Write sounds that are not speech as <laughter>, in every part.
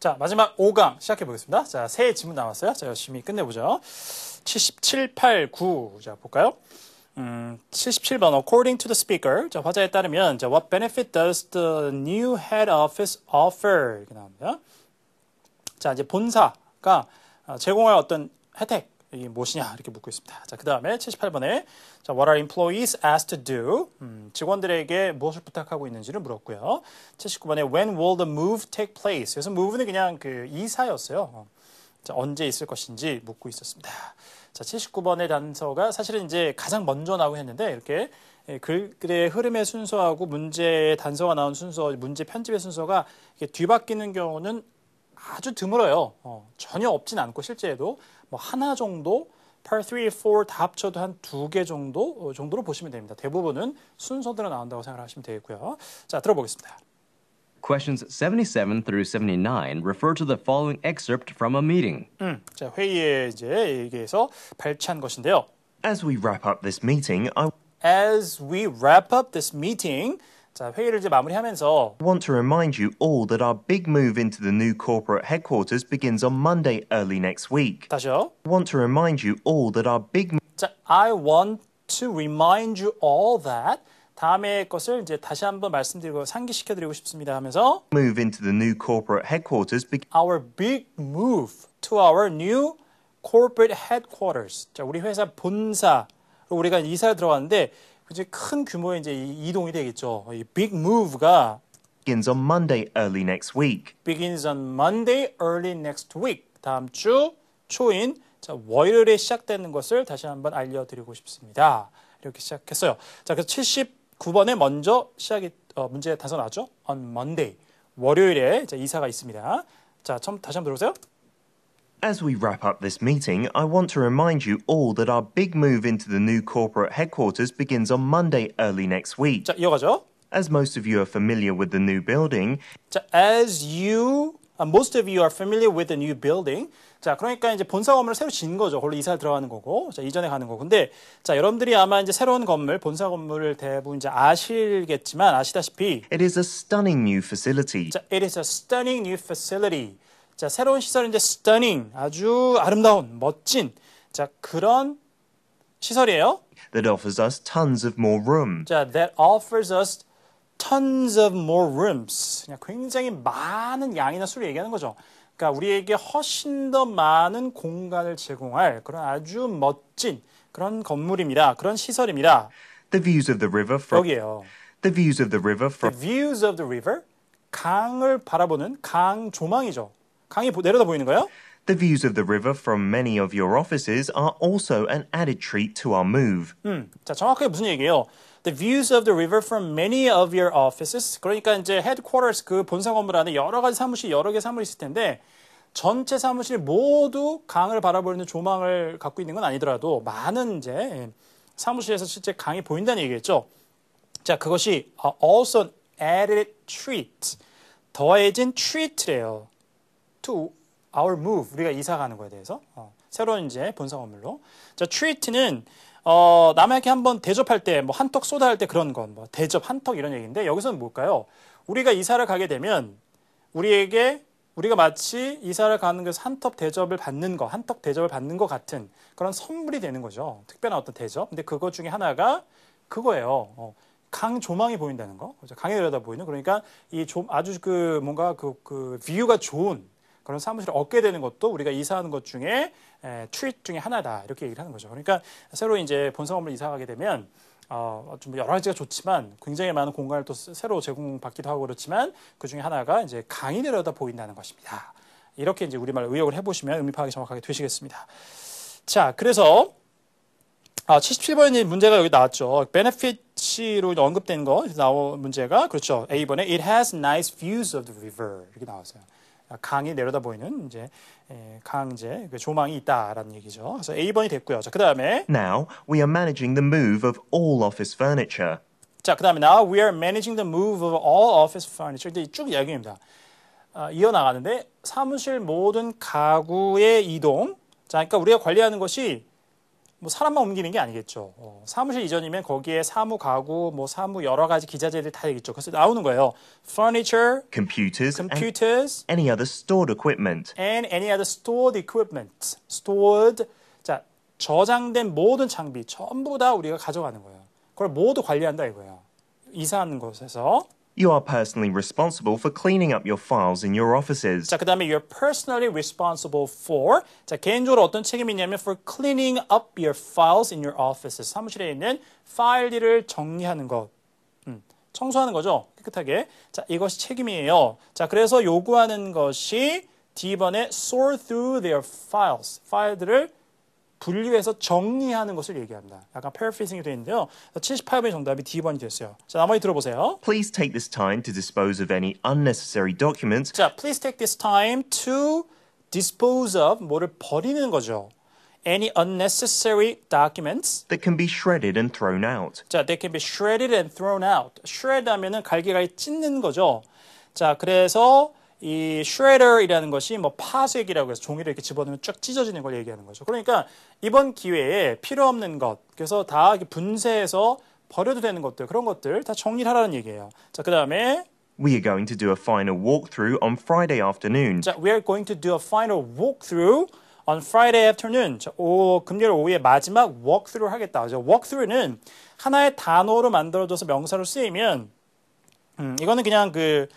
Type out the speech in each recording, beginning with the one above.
자, 마지막 5강 시작해 보겠습니다. 자, 세 질문 남았어요. 자, 열심히 끝내보죠. 77, 8, 9. 자, 볼까요? 음, 77번 according to the speaker 자, 화자에 따르면 자, what benefit does the new head office offer 이렇게 나옵니다. 자, 이제 본사가 어, 제공할 어떤 혜택 이게 무엇이냐 이렇게 묻고 있습니다. 자, 그 다음에 78번에 자, What are employees asked to do? 음, 직원들에게 무엇을 부탁하고 있는지를 물었고요. 79번에 When will the move take place? 그래서 move는 그냥 그 이사였어요. 어. 자, 언제 있을 것인지 묻고 있었습니다. 자, 79번의 단서가 사실은 이제 가장 먼저 나오고 했는데 이렇게 예, 글의 흐름의 순서하고 문제의 단서가 나온 순서, 문제 편집의 순서가 뒤바뀌는 경우는 아주 드물어요. 어, 전혀 없진 않고 실제에도 뭐 하나 정도 par 3, 4 다 합쳐도 한 두 개 정도 정도로 보시면 됩니다. 대부분은 순서대로 나온다고 생각하시면 되겠고요. 자, 들어보겠습니다. Questions 77 through 79 refer to the following excerpt from a meeting. 음, 자, 회의에 이제 얘기해서 발췌한 것인데요. As we wrap up this meeting, I As we wrap up this meeting, 자, 회의를 이제 마무리하면서 I want to remind you all that our big move into the new corporate headquarters begins on Monday early next week. 다시요. I want to remind you all that our big 자, I want to remind you all that 다음의 것을 이제 다시 한번 말씀드리고 상기시켜 드리고 싶습니다 하면서 move into the new corporate headquarters our big move to our new corporate headquarters. 자, 우리 회사 본사로 우리가 이사를 들어갔는데 이제 큰 규모의 이제 이동이 되겠죠. 이 big move가 begins on Monday early next week. begins on Monday early next week. 다음 주 초인 자, 월요일에 시작되는 것을 다시 한번 알려드리고 싶습니다. 이렇게 시작했어요. 자, 그래서 79번에 먼저 시작이 어, 문제 다서 나왔죠? on Monday. 월요일에 자, 이사가 있습니다. 자, 처음 다시 한번 들어보세요. As we wrap up this meeting, I want to remind you all that our big move into the new corporate headquarters begins on Monday early next week. 자, 이어가죠. As most of you are familiar with the new building, 자, as you uh, most of you are familiar with the new building. 자, 그러니까 이제 본사 건물을 새로 지은 거죠. 원래 이사를 들어가는 거고, 자, 이전에 가는 거. 근데 자, 여러분들이 아마 이제 새로운 건물, 본사 건물을 대부분 이제 아실겠지만 아시다시피 it is a stunning new facility. 자, it is a stunning new facility. 자, 새로운 시설인데 stunning, 아주 아름다운, 멋진. 자, 그런 시설이에요. That offers us tons of more room. 자, that offers us tons of more rooms. 그냥 굉장히 많은 양이나 수를 얘기하는 거죠. 그러니까 우리에게 훨씬 더 많은 공간을 제공할 그런 아주 멋진 그런 건물입니다. 그런 시설입니다. The views of the river from 여기에요. The views of the river from The views of the river 강을 바라보는 강 조망이죠. 강이 내려다 보이는 거야? The views of the river from many of your offices are also an added treat to our move. 음, 자 정확하게 무슨 얘기예요? The views of the river from many of your offices. 그러니까 이제 headquarters 그 본사 건물 안에 여러 가지 사무실 여러 개 사무실 있을 텐데 전체 사무실 모두 강을 바라보는 조망을 갖고 있는 건 아니더라도 많은 이제 사무실에서 실제 강이 보인다는 얘기겠죠. 자 그것이 also added treat 더해진 treat래요. to our move 우리가 이사 가는 거에 대해서 어, 새로운 이제 본사 건물로 자 treat는 어, 남에게 한번 대접할 때 뭐 한턱 쏟아 할 때 그런 건 뭐 대접 한턱 이런 얘기인데 여기서는 뭘까요? 우리가 이사를 가게 되면 우리에게 우리가 마치 이사를 가는 것서 한턱 대접을 받는 거, 한턱 대접을 받는 것 같은 그런 선물이 되는 거죠. 특별한 어떤 대접. 근데 그것 중에 하나가 그거예요. 어, 강 조망이 보인다는 거. 그렇죠? 강에 내려다 보이는. 그러니까 이좀 아주 그 뭔가 그, 그 뷰가 좋은 그런 사무실을 얻게 되는 것도 우리가 이사하는 것 중에 트윗 중에 하나다 이렇게 얘기를 하는 거죠. 그러니까 새로 이제 본사 건물로 이사하게 되면 어, 좀 여러 가지가 좋지만 굉장히 많은 공간을 또 새로 제공받기도 하고 그렇지만 그 중에 하나가 이제 강이 내려다 보인다는 것입니다. 이렇게 이제 우리말 의역을 해보시면 의미 파악이 정확하게 되시겠습니다. 자, 그래서 아, 77번이 문제가 여기 나왔죠. benefit로 언급된 거 나온 문제가 그렇죠. A번에 it has nice views of the river 이렇게 나왔어요. 강이 내려다 보이는 이제 강제 그 조망이 있다라는 얘기죠. 그래서 A 번이 됐고요. 자 그다음에 Now we are managing the move of all office furniture. 자 그다음에 Now we are managing the move of all office furniture. 이제 쭉 이야기입니다. 어, 이어 나가는데 사무실 모든 가구의 이동. 자 그러니까 우리가 관리하는 것이 뭐 사람만 옮기는 게 아니겠죠. 어, 사무실 이전이면 거기에 사무 가구, 뭐 사무 여러 가지 기자재들 다 되겠죠. 그래서 나오는 거예요. furniture, computers, computers, any other stored equipment, and any other stored equipment, stored. 자 저장된 모든 장비 전부 다 우리가 가져가는 거예요. 그걸 모두 관리한다 이거예요. 이사하는 곳에서. You are personally responsible for cleaning up your files in your offices. 자, 그다음에 you're personally responsible for 자, 개인적으로 어떤 책임이냐면 for cleaning up your files in your offices. 사무실에 있는 파일들을 정리하는 것. 음, 청소하는 거죠. 깨끗하게. 자, 이것이 책임이에요. 자, 그래서 요구하는 것이 D번에 sort through their files. 파일들을 분류해서 정리하는 것을 얘기합니다. 약간 paraphrasing이 되어 있는데요. 78번의 정답이 D번이 됐어요. 자, 나머지 들어보세요. Please take this time to dispose of any unnecessary documents. 자, please take this time to dispose of 뭐를 버리는 거죠. any unnecessary documents that can be shredded and thrown out. 자, that can be shredded and thrown out. shred 하면은 갈기갈기 찢는 거죠. 자, 그래서 이 s h r e d d e r 이라는 것이 뭐 파쇄기라고 해서 종이를 이렇게 집어넣으면 쫙 찢어지는 걸 얘기하는 거죠. 그러니까 이번 기회에 필요 없는 것, 그래서 다 분쇄해서 버려도 되는 것들, 그런 것들 다정리 하라는 얘기예요. 자, 그 다음에 We are going to do a final walkthrough on Friday afternoon. 자, we are going to do a final walkthrough on Friday afternoon. 자, 오, 금요일 오후에 마지막 walkthrough 하겠다. 자, walkthrough는 하나의 단어로 만들어져서 명사로 쓰이면 음, 이거는 그냥 그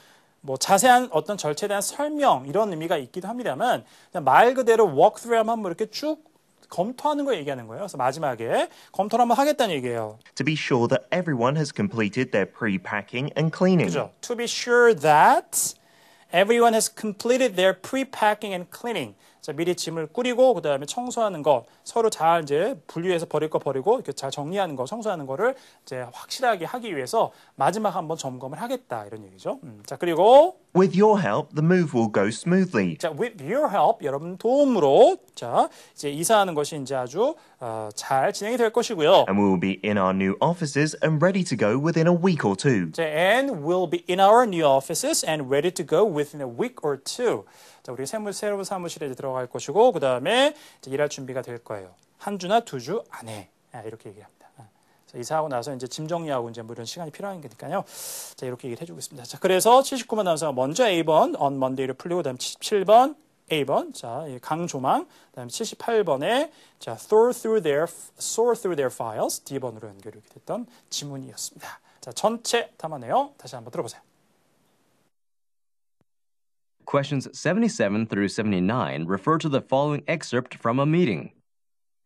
뭐 자세한 어떤 절차에 대한 설명 이런 의미가 있기도 합니다만 말 그대로 walkthrough 하면 뭐 이렇게 쭉 검토하는 걸 얘기하는 거예요. 그래서 마지막에 검토를 한번 하겠다는 얘기예요. To be sure that everyone has completed their pre-packing and cleaning. 그죠. To be sure that everyone has completed their pre-packing and cleaning. 자, 미리 짐을 꾸리고 그다음에 청소하는 거 서로 잘 이제 분류해서 버릴 거 버리고 이렇게 잘 정리하는 거 청소하는 거를 이제 확실하게 하기 위해서 마지막 한번 점검을 하겠다 이런 얘기죠. 음, 자 그리고 With your help, the move will go smoothly. 자, with your help, 여러분 도움으로 자 이제 이사하는 것이 이제 아주 어, 잘 진행이 될 것이고요. And we will be in our new offices and ready to go within a week or two. 자, and we'll be in our new offices and ready to go within a week or two. 자, 우리 새물 새로운 사무실에 이제 들어갈 것이고 그 다음에 일할 준비가 될 거예요. 한 주나 두 주 안에 아, 이렇게 얘기합니다. 예. 이사하고 나서 이제 짐 정리하고 이제 뭐 이런 시간이 필요한 거니까요. 자, 이렇게 얘기를 해주고 있습니다. 자, 그래서 79번 남성 서 먼저 A번, on Monday를 풀리고, 그 다음 77번, A번, 자, 강조망, 그 다음 78번에, 자, soar through their, soar through their files, D번으로 연결이 됐던 지문이었습니다. 자, 전체 담아내요. 다시 한번 들어보세요. Questions 77 through 79 refer to the following excerpt from a meeting.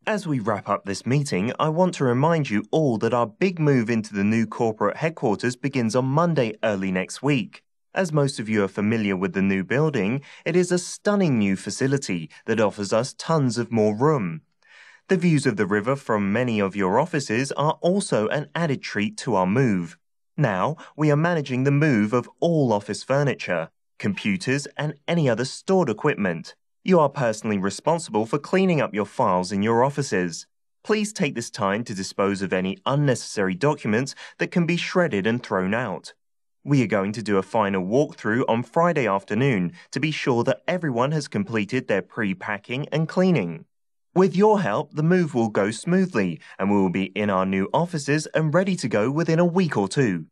As we wrap up this meeting, I want to remind you all that our big move into the new corporate headquarters begins on Monday early next week. As most of you are familiar with the new building, it is a stunning new facility that offers us tons of more room. The views of the river from many of your offices are also an added treat to our move. Now, we are managing the move of all office furniture, computers, and any other stored equipment. You are personally responsible for cleaning up your files in your offices. Please take this time to dispose of any unnecessary documents that can be shredded and thrown out. We are going to do a final walkthrough on Friday afternoon to be sure that everyone has completed their pre packing and cleaning. With your help, the move will go smoothly and we will be in our new offices and ready to go within a week or two.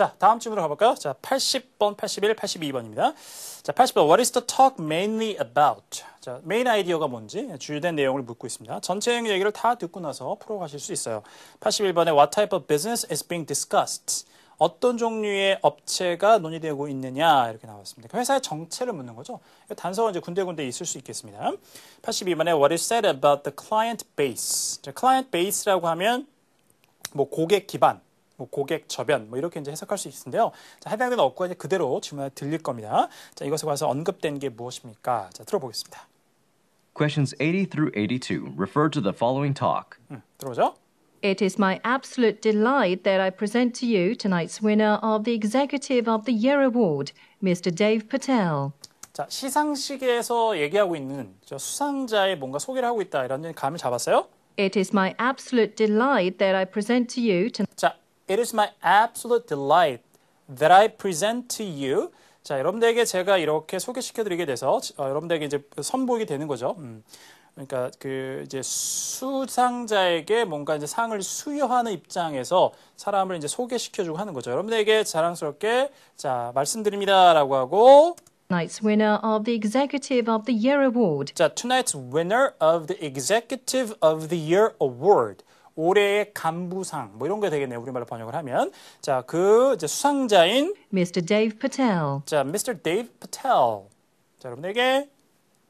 자, 다음 질문으로 가볼까요? 자, 80번, 81, 82번입니다. 자, 80번. What is the talk mainly about? 자, 메인 아이디어가 뭔지 주된 내용을 묻고 있습니다. 전체적인 얘기를 다 듣고 나서 풀어가실 수 있어요. 81번에 What type of business is being discussed? 어떤 종류의 업체가 논의되고 있느냐 이렇게 나왔습니다. 그러니까 회사의 정체를 묻는 거죠. 단서가 이제 군데군데 있을 수 있겠습니다. 82번에 What is said about the client base? 자, client base라고 하면 뭐 고객 기반 뭐 고객 저변 뭐 이렇게 이제 해석할 수 있는데요. 자, 해당되는 어구가 이제 그대로 질문에 들릴 겁니다. 자, 이것에 관해서 언급된 게 무엇입니까? 자, 들어보겠습니다. Questions 80 through 82 refer to the following talk. 음, 들어오죠? It is my absolute delight that I present to you tonight's winner of the Executive of the Year Award, Mr. Dave Patel. 자, 시상식에서 얘기하고 있는 수상자의 뭔가 소개를 하고 있다 이런 감을 잡았어요? It is my absolute delight that I present to you. 자, It is my absolute delight that I present to you. 자, 여러분들에게 제가 이렇게 소개시켜 드리게 돼서 어, 여러분들에게 이제 선보이게 되는 거죠. 음. 그러니까 그 이제 수상자에게 뭔가 이제 상을 수여하는 입장에서 사람을 이제 소개시켜 주고 하는 거죠. 여러분들에게 자랑스럽게 자, 말씀드립니다라고 하고 Tonight's winner of the Executive of the Year award. 자, tonight's winner of the Executive of the Year award. 올해의 간부상 뭐 이런 게 되겠네요. 우리말로 번역을 하면 자, 그 수상자인 Mr. Dave Patel. 자, Mr. Dave Patel. 자, 여러분에게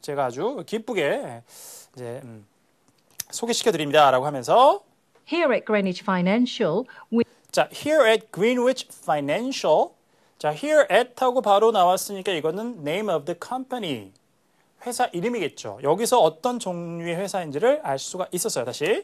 제가 아주 기쁘게 이제 음, 소개시켜 드립니다라고 하면서 Here at Greenwich Financial we... 자, here at Greenwich Financial 자, here at 하고 바로 나왔으니까 이거는 name of the company 회사 이름이겠죠. 여기서 어떤 종류의 회사인지를 알 수가 있었어요. 다시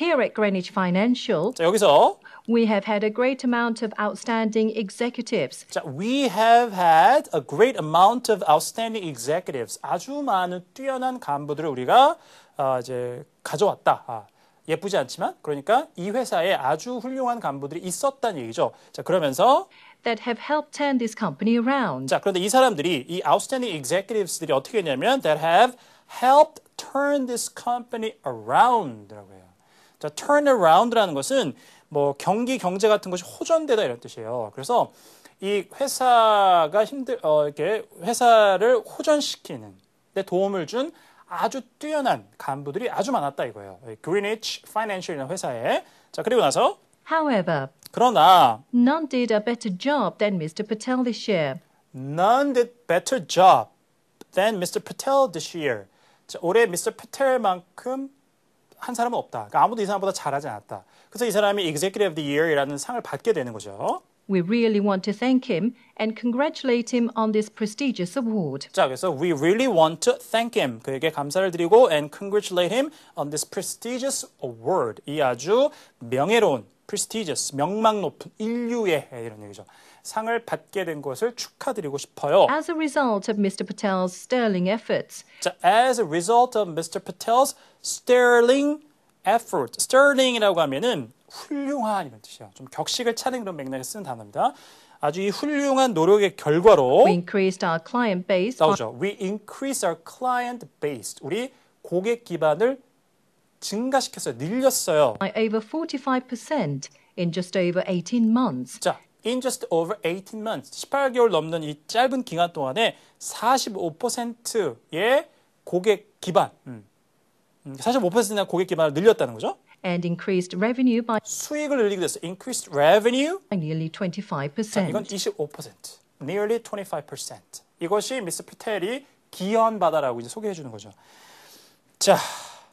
Here at Greenwich Financial, 자, 여기서 we have had a great amount of outstanding executives. 자, we have had a great amount of outstanding executives. 아주 많은 뛰어난 간부들을 우리가 아, 이제 가져왔다. 아, 예쁘지 않지만 그러니까 이 회사에 아주 훌륭한 간부들이 있었다는 얘기죠. 자, 그러면서 that have helped turn this company around. 자, 그런데 이 사람들이 이 outstanding executives들이 어떻게 했냐면 that have helped turn this company around라고 해요. 자, turn around라는 것은 뭐 경기 경제 같은 것이 호전되다 이런 뜻이에요. 그래서 이 회사가 힘들 어 이렇게 회사를 호전시키는 데 도움을 준 아주 뛰어난 간부들이 아주 많았다 이거예요. Greenwich Financial이라는 회사에 자 그리고 나서 However, 그러나 none did a better job than Mr. Patel this year. None did better job than Mr. Patel this year. 자, 올해 Mr. Patel만큼 한 사람은 없다. 그러니까 아무도 이 사람보다 잘하지 않았다. 그래서 이 사람이 Executive of the Year이라는 상을 받게 되는 거죠. We really want to thank him and congratulate him on this prestigious award. 자, 그래서 we really want to thank him. 그에게 감사를 드리고 and congratulate him on this prestigious award. 이 아주 명예로운 prestigious 명망 높은 인류의 이런 얘기죠. 상을 받게 된 것을 축하드리고 싶어요. As a result of Mr. Patel's sterling efforts. 자, as a result of Mr. Patel's sterling effort. sterling이라고 하면은 훌륭한 이런 뜻이에요. 좀 격식을 차린 그런 맥락에 쓰는 단어입니다. 아주 이 훌륭한 노력의 결과로 We increased our client base. 나오죠. We increased our client base. 우리 고객 기반을 증가시켰어요. 늘렸어요. By over 45% in just over 18 months. 자, in just over 18 months 18개월 넘는 이 짧은 기간 동안에 45%의 고객 기반 45%나 고객 기반을 늘렸다는 거죠. and increased revenue by 수익을 늘리게 됐어. increased revenue by nearly 25%. 자, 이건 25%. nearly 25%. 이것이 미스 피텔이 기여한 바다라고 이제 소개해 주는 거죠. 자,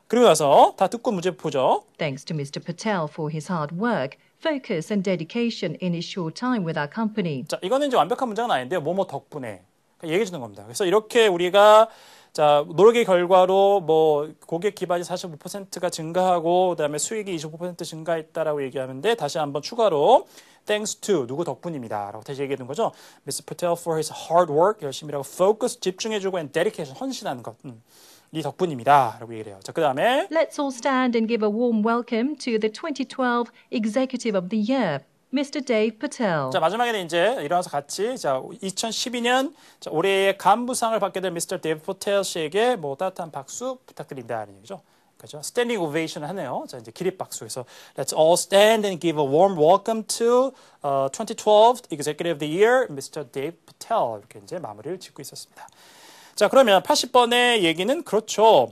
그리고 나서 다 듣고 문제 보죠. Thanks to Mr. Patel for his hard work focus and dedication in his short time with our company. 자, 이거는 이제 완벽한 문장은 아닌데요. 뭐뭐 덕분에 얘기해 주는 겁니다. 그래서 이렇게 우리가 자, 노력의 결과로 뭐 고객 기반이 45%가 증가하고 그다음에 수익이 25% 증가했다라고 얘기하는데 다시 한번 추가로 thanks to 누구 덕분입니다라고 다시 얘기해 둔 거죠. Mr. Patel for his hard work 열심히라고 focus 집중해 주고 and dedication 헌신하는 것. 음. 이 덕분입니다라고 얘기를 해요. 자, 그다음에 Let's all stand and give a warm welcome to the 2012 Executive of the Year. Mr. Dave Patel. 자 마지막에는 이제 일어나서 같이 자 2012년 자, 올해의 간부상을 받게 된 Mr. Dave Patel 씨에게 뭐 따뜻한 박수 부탁드린다는 얘기죠. 그죠? 스탠딩 오베이션을 하네요. 자, 이제 기립박수에서 Let's all stand and give a warm welcome to uh, 2012 Executive of the Year, Mr. Dave Patel. 이렇게 이제 마무리를 짓고 있었습니다. 자, 그러면 80번의 얘기는 그렇죠.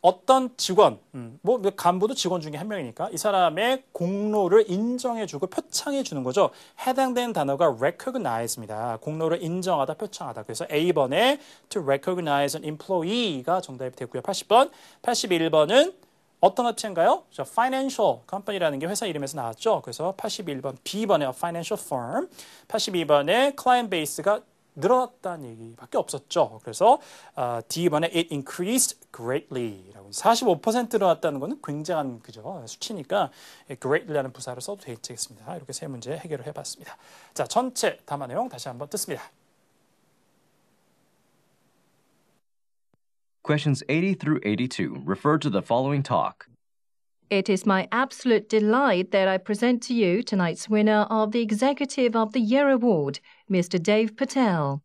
어떤 직원, 음, 뭐, 뭐 간부도 직원 중에 한 명이니까 이 사람의 공로를 인정해주고 표창해주는 거죠. 해당된 단어가 recognize입니다. 공로를 인정하다, 표창하다. 그래서 A번에 to recognize an employee가 정답이 됐고요 80번, 81번은 어떤 업체인가요? 자, financial company라는 게 회사 이름에서 나왔죠. 그래서 81번 B번에 a financial firm, 82번에 client base가 늘어났다는 얘기밖에 없었죠. 그래서 어, 아, D번에 it increased greatly라고 45% 늘어났다는 것은 굉장한 그죠 수치니까 greatly라는 부사를 써도 되겠습니다. 이렇게 세 문제 해결을 해봤습니다. 자 전체 담화 내용 다시 한번 듣습니다. Questions 80 through 82 refer to the following talk. It is my absolute delight that I present to you tonight's winner of the Executive of the Year Award, Mr. Dave Patel.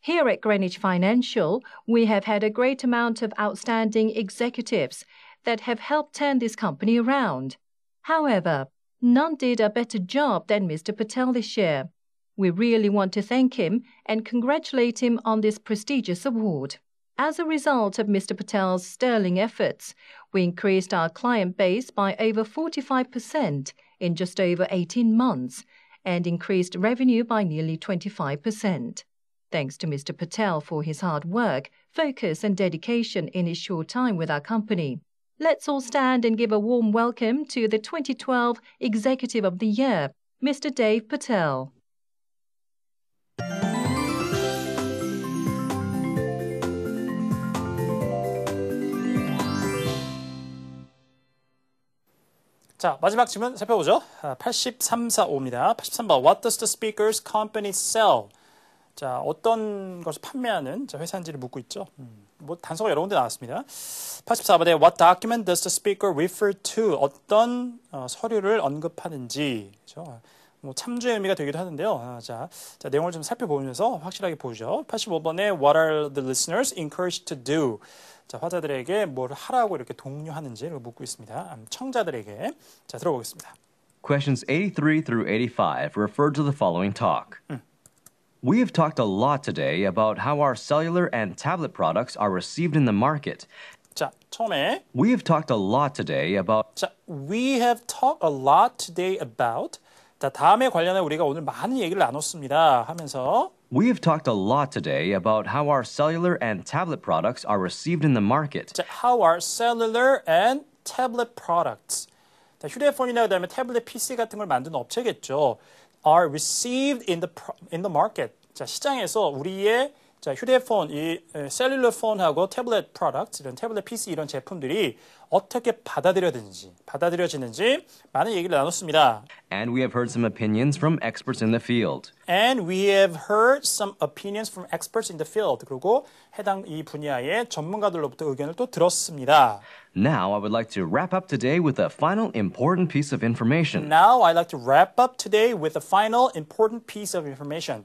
Here at Greenwich Financial, we have had a great amount of outstanding executives that have helped turn this company around. However, none did a better job than Mr. Patel this year. We really want to thank him and congratulate him on this prestigious award. As a result of Mr. Patel's sterling efforts, we increased our client base by over 45% in just over 18 months and increased revenue by nearly 25%. Thanks to Mr. Patel for his hard work, focus, and dedication in his short time with our company. Let's all stand and give a warm welcome to the 2012 Executive of the Year, Mr. Dave Patel. 자, 마지막 질문 살펴보죠. 8345입니다. 83번. What does the speaker's company sell? 자, 어떤 것을 판매하는 회사인지를 묻고 있죠. 뭐 단서가 여러 군데 나왔습니다. 84번에 What document does the speaker refer to? 어떤 어, 서류를 언급하는지. 그렇죠? 뭐 참조의 의미가 되기도 하는데요. 아, 자, 자, 내용을 좀 살펴보면서 확실하게 보죠. 85번에 What are the listeners encouraged to do? 자, 화자들에게 뭘 하라고 이렇게 독려하는지를 묻고 있습니다. 청자들에게 자, 들어보겠습니다. Questions 83 through 85 refer to the following talk. 음. We have talked a lot today about how our cellular and tablet products are received in the market. 자, 처음에 We have talked a lot today about 자, we have talked a lot today about 자, 다음에 관련해 우리가 오늘 많은 얘기를 나눴습니다 하면서 We have talked a lot today about how our cellular and tablet products are received in the market. How are cellular and tablet products 휴대폰이나 그다음에 태블릿 PC 같은 걸 만드는 업체겠죠. are received in the in the market. 자, 시장에서 우리의 자, 휴대폰, 이 셀룰러 태블릿 프로덕트, 이런 태블릿 PC 이런 제품들이 어떻게 받아들여지는지, 받아들여지는지 많은 얘기를 나눴습니다. And we have heard some opinions from experts in the field. And we have heard some opinions from experts in the field. 그리고 해당 이 분야의 전문가들로부터 의견을 또 들었습니다. Now I would like to wrap up today with a final important piece of information. Now I'd like to wrap up today with a final important piece of information.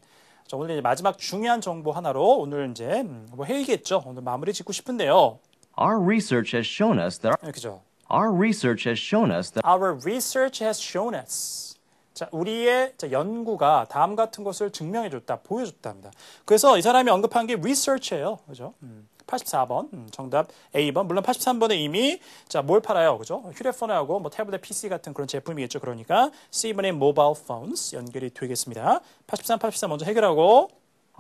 자, 오늘 이제 마지막 중요한 정보 하나로 오늘 이제 뭐 회의겠죠. 오늘 마무리 짓고 싶은데요. Our research has shown us that 그죠. Our research has shown us that our research has shown us 자, 우리의 연구가 다음 같은 것을 증명해줬다, 보여줬답니다. 그래서 이 사람이 언급한 게 research예요, 그죠? 음. 84번 정답 A번. 물론 83번에 이미 자 뭘 팔아요, 그죠? 휴대폰하고 뭐 태블릿 PC 같은 그런 제품이겠죠. 그러니까 C번의 mobile phones 연결이 되겠습니다. 83, 83 먼저 해결하고.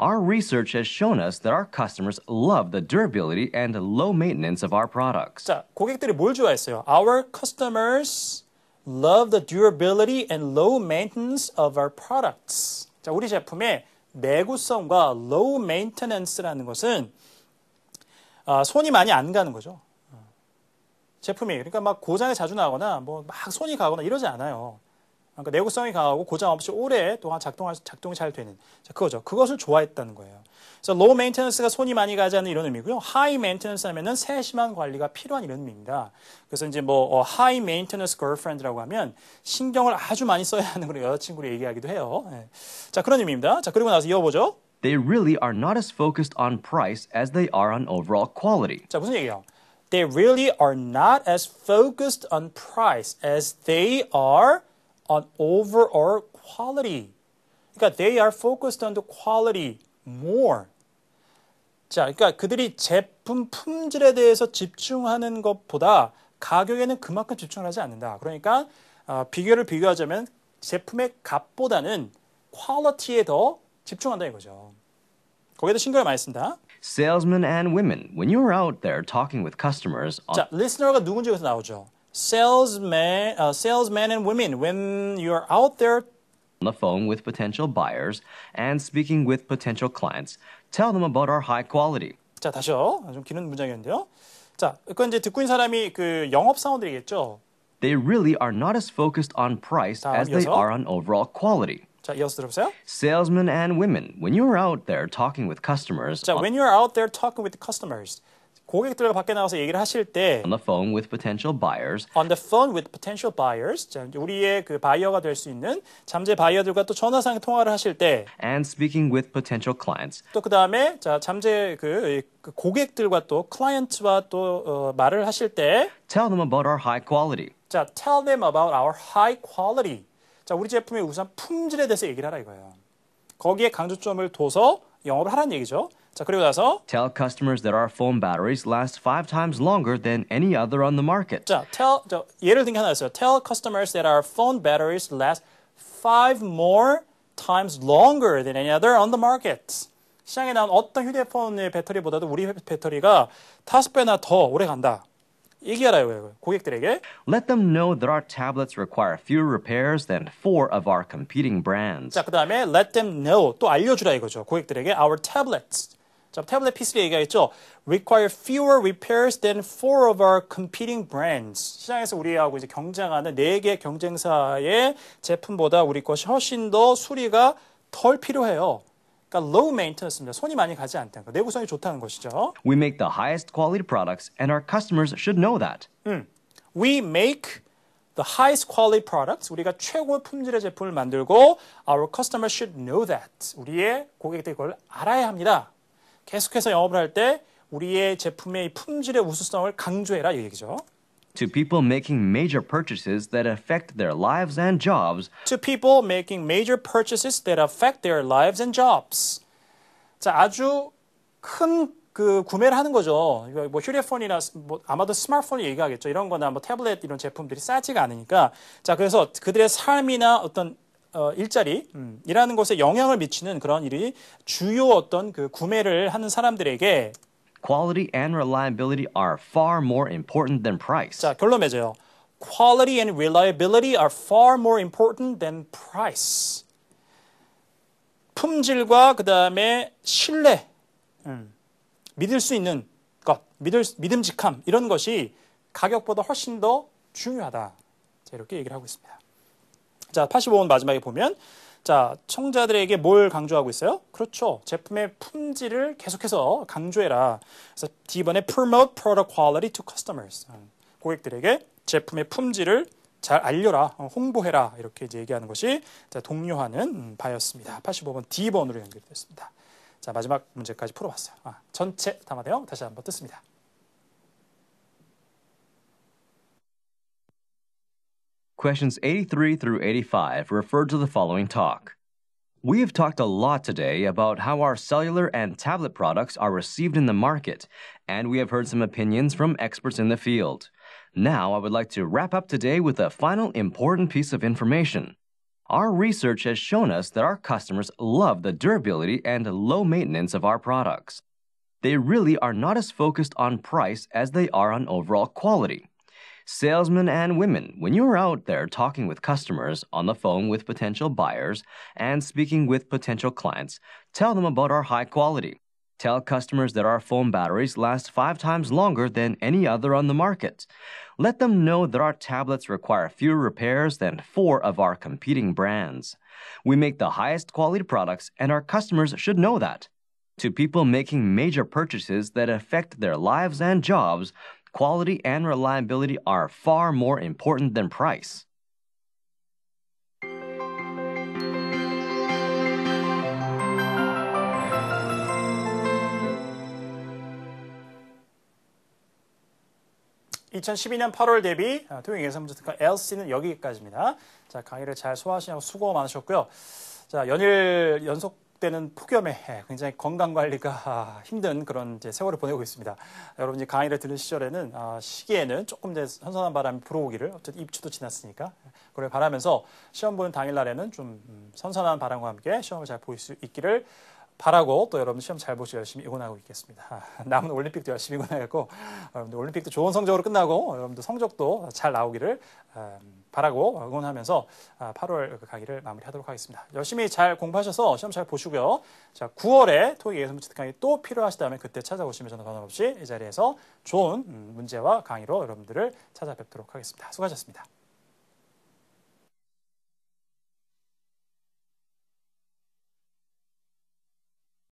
Our research has shown us that our customers love the durability and low maintenance of our products. 자, 고객들이 뭘 좋아했어요? Our customers love the durability and low maintenance of our products. 자, 우리 제품의 내구성과 low maintenance라는 것은 아, 손이 많이 안 가는 거죠. 제품이 그러니까 막 고장이 자주 나거나 뭐 막 손이 가거나 이러지 않아요. 그러니까 내구성이 강하고 고장 없이 오래동안 작동할, 작동이 잘 되는 자, 그거죠. 그것을 좋아했다는 거예요. 그래서 low maintenance가 손이 많이 가지 않는 이런 의미고요. high maintenance 하면은 세심한 관리가 필요한 이런 의미입니다. 그래서 이제 뭐 어, high maintenance girlfriend라고 하면 신경을 아주 많이 써야 하는 그런 여자친구를 얘기하기도 해요. 예. 자 그런 의미입니다. 자 그리고 나서 이어보죠. they really are not as focused on price as they are on overall quality. They really are not as focused on price as they are on overall quality. 그러니까 they are focused on the quality more. 자, 그러니까 그들이 제품 품질에 대해서 집중하는 것보다 가격에는 그만큼 집중하지 않는다. 그러니까 어, 비교를 비교하자면 제품의 값보다는 퀄리티에 더 집중한다 이거죠. 거기에 신경을 많이 쓴다. Salesmen and women, when you're out there talking with customers. 자, listener가 누군지 여기서 나오죠. Salesmen, uh, salesmen and women, when you're out there on the phone with potential buyers and speaking with potential clients, tell them about our high quality. 자, 다시요. 좀 기는 문장이었는데요. 자, 그건 이제 듣고 있는 사람이 그 영업 사원들이겠죠. They really are not as focused on price as they are on overall quality. 자, 이어서 들어보세요. Salesmen and women, when you're out there talking with customers. 자, when you're out there talking with customers. 고객들과 밖에 나와서 얘기를 하실 때 on the phone with potential buyers on the phone with potential buyers 자, 우리의 그 바이어가 될 수 있는 잠재 바이어들과 또 전화상 통화를 하실 때 and speaking with potential clients 또 그다음에 자, 잠재 그, 그 고객들과 또 클라이언트와 또 어, 말을 하실 때 tell them about our high quality 자, tell them about our high quality 자, 우리 제품의 우선 품질에 대해서 얘기를 하라 이거예요. 거기에 강조점을 둬서 영업을 하라는 얘기죠. 자, 그리고 나서 tell customers that our phone batteries last five times longer than any other on the market. 자, tell 자, 예를 든게 하나 있어요. tell customers that our phone batteries last five more times longer than any other on the market. 시장에 나온 어떤 휴대폰의 배터리보다도 우리 배터리가 다섯 배나 더 오래 간다. 얘기하라요 고객들에게. Let them know that our tablets require fewer repairs than four of our competing brands. 자, 그다음에 let them know 또 알려주라 이거죠. 고객들에게 our tablets. 자, 태블릿 PC를 얘기하겠죠. require fewer repairs than four of our competing brands. 시장에서 우리하고 이제 경쟁하는 네 개 경쟁사의 제품보다 우리 것이 훨씬 더 수리가 덜 필요해요. 그러니까 low maintenance입니다. 손이 많이 가지 않다는 거. 내구성이 좋다는 것이죠. We make the highest quality products and our customers should know that. 음. We make the highest quality products 우리가 최고의 품질의 제품을 만들고 our customers should know that 우리의 고객들이 그걸 알아야 합니다. 계속해서 영업을 할 때 우리의 제품의 품질의 우수성을 강조해라 이 얘기죠. to people making major purchases that affect their lives and jobs. To people making major purchases that affect their lives and jobs. 자, 아주 큰 그 구매를 하는 거죠. 뭐 휴대폰이나 뭐 아마도 스마트폰을 얘기하겠죠. 이런 거나 뭐 태블릿 이런 제품들이 싸지가 않으니까. 자, 그래서 그들의 삶이나 어떤 어, 일자리라는 것에 영향을 미치는 그런 일이 주요 어떤 그 구매를 하는 사람들에게 quality and reliability are far more important than price. 자, 결론 맺어요. Quality and reliability are far more important than price. 품질과 그다음에 신뢰. 음. 믿을 수 있는 것, 믿을, 믿음직함 이런 것이 가격보다 훨씬 더 중요하다. 이렇게 얘기를 하고 있습니다. 자, 85원 마지막에 보면 자, 청자들에게 뭘 강조하고 있어요? 그렇죠. 제품의 품질을 계속해서 강조해라. 그래서 D번에 promote product quality to customers. 음, 고객들에게 제품의 품질을 잘 알려라, 어, 홍보해라 이렇게 이제 얘기하는 것이 동료하는 음, 바였습니다. 85번 D번으로 연결됐습니다. 자 마지막 문제까지 풀어봤어요. 아, 전체 담아대용 다시 한번 듣습니다. Questions 83 through 85 refer to the following talk. We have talked a lot today about how our cellular and tablet products are received in the market, and we have heard some opinions from experts in the field. Now, I would like to wrap up today with a final important piece of information. Our research has shown us that our customers love the durability and low maintenance of our products. They really are not as focused on price as they are on overall quality. Salesmen and women, when you're out there talking with customers, on the phone with potential buyers, and speaking with potential clients, tell them about our high quality. Tell customers that our phone batteries last five times longer than any other on the market. Let them know that our tablets require fewer repairs than four of our competing brands. We make the highest quality products, and our customers should know that. To people making major purchases that affect their lives and jobs, quality and reliability are far more important than price. (2012년 8월) 대비 토익 예상문제특강 LC는 여기까지입니다. 자 강의를 잘 소화하시냐고 수고 많으셨고요. 자 연일 연속 계속는 폭염에 굉장히 건강 관리가 <laughs> 힘든 그런 세월을 보내고 있습니다. 여러분이 강의를 들은 시절에는 아, 시기에는 조금 이 선선한 바람이 불어오기를 어쨌든 입추도 지났으니까 그걸 바라면서 시험 보는 당일날에는 좀 음, 선선한 바람과 함께 시험을 잘 볼 수 있기를 바라고 또 여러분 시험 잘 보시고 열심히 응원하고 있겠습니다. 아, 남은 올림픽도 열심히 응원하고 여러분들 올림픽도 좋은 성적으로 끝나고 여러분들 성적도 잘 나오기를 음, 바라고 응원하면서 8월 아, 강의를 그 마무리하도록 하겠습니다. 열심히 잘 공부하셔서 시험 잘 보시고요. 자, 9월에 토익 예선 문제 강의 또 필요하시다면 그때 찾아오시면 저는 변함없이 이 자리에서 좋은 음, 문제와 강의로 여러분들을 찾아뵙도록 하겠습니다. 수고하셨습니다.